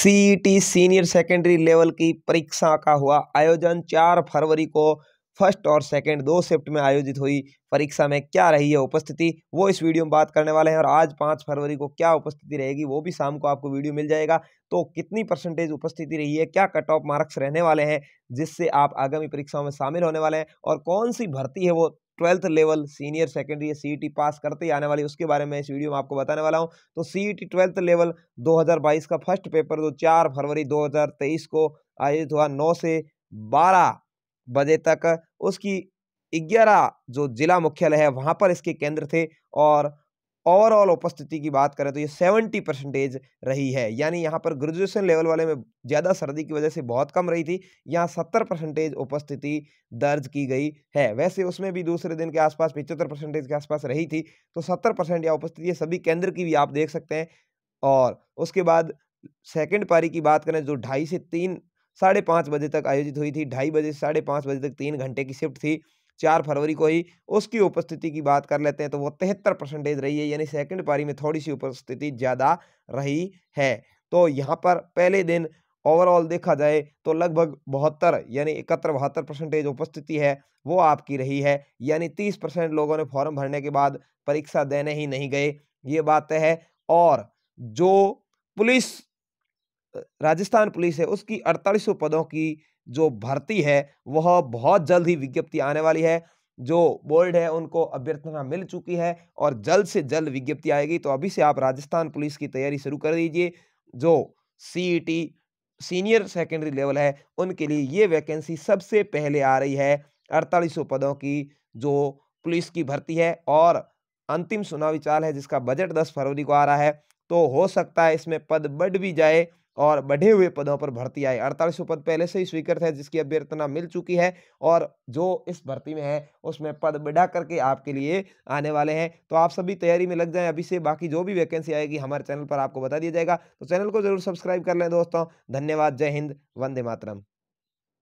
CET senior secondary level की परीक्षा का हुआ आयोजन चार फरवरी को फर्स्ट और सेकेंड दो शिफ्ट में आयोजित हुई परीक्षा में क्या रही है उपस्थिति वो इस वीडियो में बात करने वाले हैं और आज पाँच फरवरी को क्या उपस्थिति रहेगी वो भी शाम को आपको वीडियो मिल जाएगा तो कितनी परसेंटेज उपस्थिति रही है क्या कट ऑफ मार्क्स रहने वाले हैं जिससे आप आगामी परीक्षाओं में शामिल होने वाले हैं और कौन सी भर्ती है वो ट्वेल्थ लेवल सीनियर सेकेंडरी या सी पास करते ही आने वाली उसके बारे में इस वीडियो में आपको बताने वाला हूँ तो सी ट्वेल्थ लेवल 2022 का फर्स्ट पेपर जो तो चार फरवरी 2023 को आयोजित हुआ नौ से बारह बजे तक उसकी ग्यारह जो जिला मुख्यालय है वहाँ पर इसके केंद्र थे और ओवरऑल उपस्थिति की बात करें तो ये सेवेंटी परसेंटेज रही है यानी यहाँ पर ग्रेजुएशन लेवल वाले में ज़्यादा सर्दी की वजह से बहुत कम रही थी यहाँ सत्तर परसेंटेज उपस्थिति दर्ज की गई है वैसे उसमें भी दूसरे दिन के आसपास पिचहत्तर परसेंटेज के आसपास रही थी तो सत्तर परसेंट या उपस्थिति ये सभी केंद्र की भी आप देख सकते हैं और उसके बाद सेकेंड पारी की बात करें जो ढाई से तीन साढ़े पाँच बजे तक आयोजित हुई थी ढाई बजे से साढ़े पाँच बजे तक तीन घंटे की शिफ्ट थी चार फरवरी को ही उसकी उपस्थिति की बात कर लेते हैं तो वो तिहत्तर परसेंटेज रही है यानी सेकंड पारी में थोड़ी सी उपस्थिति ज़्यादा रही है तो यहाँ पर पहले दिन ओवरऑल देखा जाए तो लगभग बहत्तर यानी इकहत्तर बहत्तर परसेंटेज उपस्थिति है वो आपकी रही है यानी तीस परसेंट लोगों ने फॉर्म भरने के बाद परीक्षा देने ही नहीं गए ये बात है और जो पुलिस राजस्थान पुलिस है उसकी अड़तालीसों पदों की जो भर्ती है वह बहुत जल्द ही विज्ञप्ति आने वाली है जो बोर्ड है उनको अभ्यर्थना मिल चुकी है और जल्द से जल्द विज्ञप्ति आएगी तो अभी से आप राजस्थान पुलिस की तैयारी शुरू कर दीजिए जो C e senior secondary level है उनके लिए ये वैकेंसी सबसे पहले आ रही है अड़तालीस पदों की जो पुलिस की भर्ती है और अंतिम चुनावी चाल है जिसका बजट 10 फरवरी को आ रहा है तो हो सकता है इसमें पद बढ़ भी जाए और बढ़े हुए पदों पर भर्ती आई अड़तालीसों पद पहले से ही स्वीकृत है जिसकी अभ्यर्थना मिल चुकी है और जो इस भर्ती में है उसमें पद बढ़ा करके आपके लिए आने वाले हैं तो आप सभी तैयारी में लग जाएं अभी से बाकी जो भी वैकेंसी आएगी हमारे चैनल पर आपको बता दिया जाएगा तो चैनल को जरूर सब्सक्राइब कर लें दोस्तों धन्यवाद जय हिंद वंदे मातरम